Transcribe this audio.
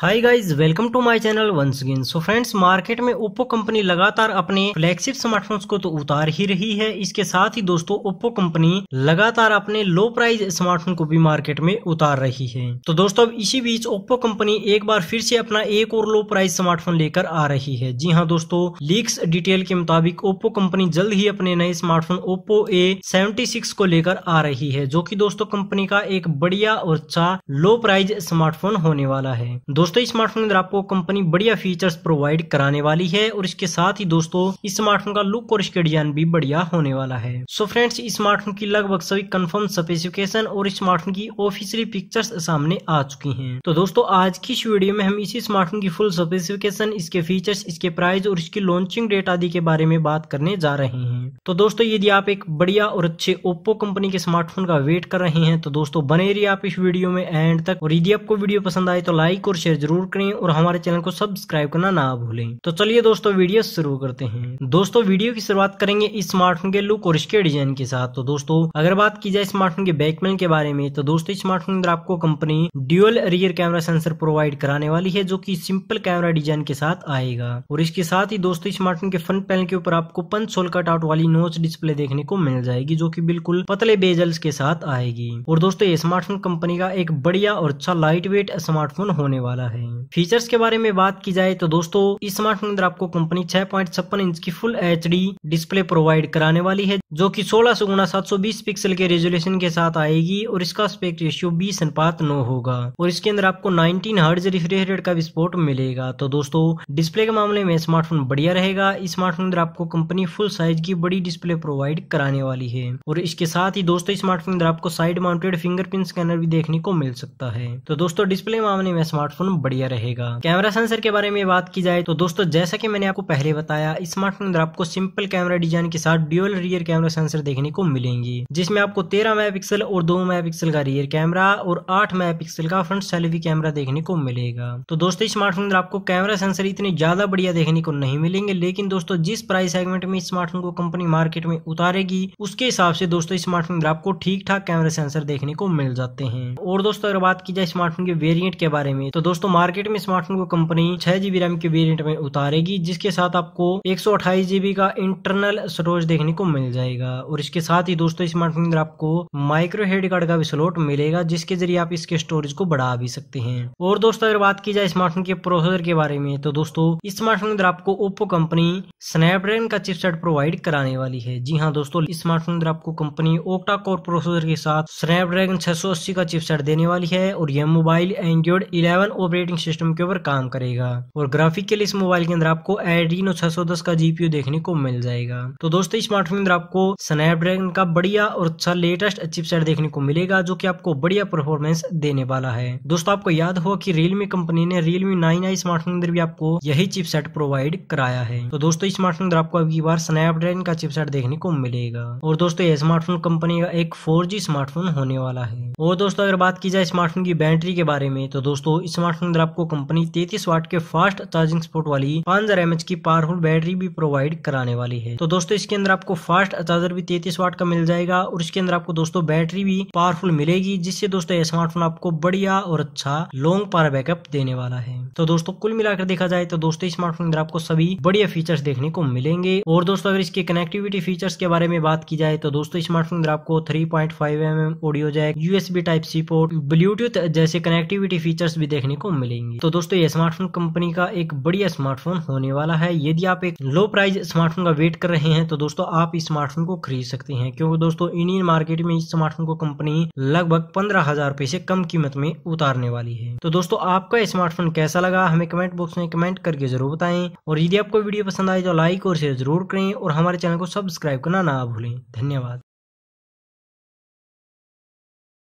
hi guys welcome to my channel once again so friends market में Oppo company लगातार अपने flagship smartphones को तो उतार ही रही है इसके साथ ही दोस्तों ओप्पो कंपनी लगातार अपने लो प्राइस स्मार्टफोन को भी मार्केट में उतार रही है तो दोस्तों अब इसी बीच ओप्पो कंपनी एक बार फिर से अपना एक और लो प्राइस स्मार्टफोन लेकर आ रही है जी हाँ दोस्तों लीक्स डिटेल के मुताबिक ओप्पो कंपनी जल्द ही अपने नए स्मार्टफोन ओप्पो ए को लेकर आ रही है जो की दोस्तों कंपनी का एक बढ़िया और अच्छा लो प्राइज स्मार्टफोन होने वाला है दोस्तों इस स्मार्टफोन के अंदर आपको कंपनी बढ़िया फीचर्स प्रोवाइड कराने वाली है और इसके साथ ही दोस्तों इस स्मार्टफोन का लुक और इसके डिजाइन भी बढ़िया होने वाला है सो फ्रेंड्स इस स्मार्टफोन की लगभग सभी कंफर्म स्पेसिफिकेशन और स्मार्टफोन की ऑफिशियली पिक्चर्स सामने आ चुकी हैं तो दोस्तों आज की इस वीडियो में हम इसी स्मार्टफोन की फुल स्पेसिफिकेशन इसके फीचर्स इसके प्राइस और इसकी लॉन्चिंग डेट आदि के बारे में बात करने जा रहे हैं तो दोस्तों यदि आप एक बढ़िया और अच्छे ओप्पो कंपनी के स्मार्टफोन का वेट कर रहे हैं तो दोस्तों बने रही आप इस वीडियो में एंड तक और यदि आपको वीडियो पसंद आए तो लाइक और शेयर शेयर जरूर करें और हमारे चैनल को सब्सक्राइब करना ना भूलें तो चलिए दोस्तों वीडियो शुरू करते हैं दोस्तों वीडियो की शुरुआत करेंगे इस स्मार्टफोन के लुक और इसके डिजाइन के साथ तो दोस्तों अगर बात की जाए स्मार्टफोन के बैकमेल के बारे में तो दोस्तों स्मार्टफोन अंदर आपको company dual rear camera sensor provide कराने वाली है जो की सिंपल कैमरा डिजाइन के साथ आएगा और इसके साथ ही दोस्तों स्मार्टफोन के फ्रंट पैनल के ऊपर आपको पंच सोल कट आउट वाली नोच डिस्प्ले देखने को मिल जाएगी जो की बिल्कुल पतले बेजल्स के साथ आएगी और दोस्तों ये स्मार्टफोन कंपनी का एक बढ़िया और अच्छा लाइट वेट स्मार्टफोन होने वाला सकता है फीचर्स के बारे में बात की जाए तो दोस्तों इस स्मार्टफोन अंदर आपको कंपनी छह इंच की फुल एच डिस्प्ले प्रोवाइड कराने वाली है जो की सोलह सौ गुना सात सौ बीस पिक्सल के रेजोल्यूशन के साथ आएगी और इसका स्पेक्ट रेशियो बीस अनुपात नौ होगा और इसके अंदर आपको नाइनटीन हर्ज रिफ्रिजरेट रेट का विस्फोट मिलेगा तो दोस्तों डिस्प्ले के मामले में स्मार्टफोन बढ़िया रहेगा इस स्मार्टफोन अंदर आपको कंपनी फुल साइज की बड़ी डिस्प्ले प्रोवाइड कराने वाली है और इसके साथ ही दोस्तों स्मार्टफोन अंदर आपको साइड माउंटेड फिंगरप्रिंट स्कैनर भी देखने को मिल सकता है तो दोस्तों डिस्प्ले मामले में स्मार्टफोन बढ़िया रहेगा कैमरा सेंसर के बारे में बात की जाए तो दोस्तों जैसा कि मैंने आपको पहले बताया स्मार्टफोन अंदर आपको सिंपल कैमरा डिजाइन के साथ ड्यूअल रियर कैमरा सेंसर देखने को मिलेंगी जिसमें आपको तेरह मेगा और दो मेगा का रियर कैमरा और आठ मेगा का फ्रंट सेल्फी कैमरा देखने को मिलेगा तो दोस्तों स्मार्टफोन अंदर आपको कैमरा सेंसर इतने ज्यादा बढ़िया देखने को नहीं मिलेंगे लेकिन दोस्तों जिस प्राइस सेगमेंट में स्मार्टफोन को कंपनी मार्केट में उतारेगी उसके हिसाब से दोस्तों स्मार्टफोन अंदर आपको ठीक ठाक कैमरा सेंसर देखने को मिल जाते हैं और दोस्तों अगर बात की जाए स्मार्टफोन के वेरियंट के बारे में तो दोस्तों दोस्तों मार्केट में स्मार्टफोन को कंपनी छह जीबी रैम के वेरियंट में उतारेगी जिसके साथ आपको एक जीबी का इंटरनल स्टोरेज देखने को मिल जाएगा और इसके साथ ही दोस्तों स्मार्टफोन के अंदर आपको माइक्रो हेड कार्ड का भी स्लॉट मिलेगा जिसके जरिए आप इसके स्टोरेज को बढ़ा भी सकते हैं और दोस्तों अगर बात की जाए स्मार्टफोन के प्रोसेसर के बारे में तो दोस्तों स्मार्टफोन के अंदर आपको ओप्पो कंपनी स्नैपड्रैगन का चिपसेट प्रोवाइड कराने वाली है जी हाँ दोस्तों स्मार्टफोन अंदर आपको कंपनी ओक्टा कोर प्रोसेसर के साथ स्नैपड्रैगन 680 का चिपसेट देने वाली है और यह mobile Android 11 operating operating system के ऊपर काम करेगा और ग्राफिक के लिए इस मोबाइल के अंदर आपको एडीनो दस का जीपीयू देखने को मिल जाएगा तो दोस्तों स्मार्टफोन के अंदर आपको स्नैपड्रैगन का बढ़िया और अच्छा लेटेस्ट चिपसेट देखने को मिलेगा जो की आपको बढ़िया परफॉर्मेंस देने वाला है दोस्तों आपको याद हुआ की रियलमी कंपनी ने रियलमी नाइन आई स्मार्टफोन के अंदर भी आपको यही चिपसेट प्रोवाइड कराया है तो दोस्तों स्मार्टफोन अंदर आपको अगली बार स्नैपड्रैगन का चिपसेट देखने को मिलेगा और दोस्तों यह स्मार्टफोन कंपनी का एक फोर स्मार्टफोन होने वाला है और दोस्तों अगर बात की जाए स्मार्टफोन की बैटरी के बारे में तो दोस्तों स्मार्टफोन अंदर आपको कंपनी तैतीस वाट के फास्ट चार्जिंग स्पोर्ट वाली पांच हजार एमएच की पावरफुल बैटरी भी प्रोवाइड कराने वाली है तो दोस्तों इसके अंदर आपको फास्ट चार्जर भी तैतीस वाट का मिल जाएगा और इसके अंदर आपको दोस्तों बैटरी भी पावरफुल मिलेगी जिससे दोस्तों ये स्मार्टफोन आपको बढ़िया और अच्छा लॉन्ग पावर बैकअप देने वाला है तो दोस्तों कुल मिलाकर देखा जाए तो दोस्तों स्मार्टफोन अंदर आपको सभी बढ़िया फीचर्स देखने को मिलेंगे और दोस्तों अगर इसके कनेक्टिविटी फीचर्स के बारे में बात की जाए तो दोस्तों स्मार्टफोन अंदर आपको three point five M M audio jack USB type C port Bluetooth जैसे कनेक्टिविटी फीचर्स भी देखने को मिलेंगे तो दोस्तों ये स्मार्टफोन कंपनी का एक बढ़िया स्मार्टफोन होने वाला है यदि आप एक लो प्राइस स्मार्टफोन का वेट कर रहे हैं तो दोस्तों आप इस स्मार्टफोन को खरीद सकते हैं क्योंकि दोस्तों इंडियन मार्केट में इस स्मार्टफोन को कंपनी लगभग पंद्रह हजार रुपए से कम कीमत में उतारने वाली है तो दोस्तों आपका स्मार्टफोन कैसा लगा हमें कमेंट बॉक्स में कमेंट करके जरूर बताएं और यदि आपको वीडियो पसंद आए तो लाइक और शेयर जरूर करें और हमारे चैनल को सब्सक्राइब करना ना भूलें धन्यवाद